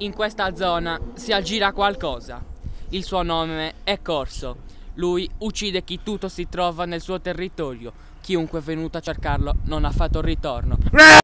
In questa zona si aggira qualcosa. Il suo nome è Corso. Lui uccide chi tutto si trova nel suo territorio. Chiunque è venuto a cercarlo non ha fatto ritorno.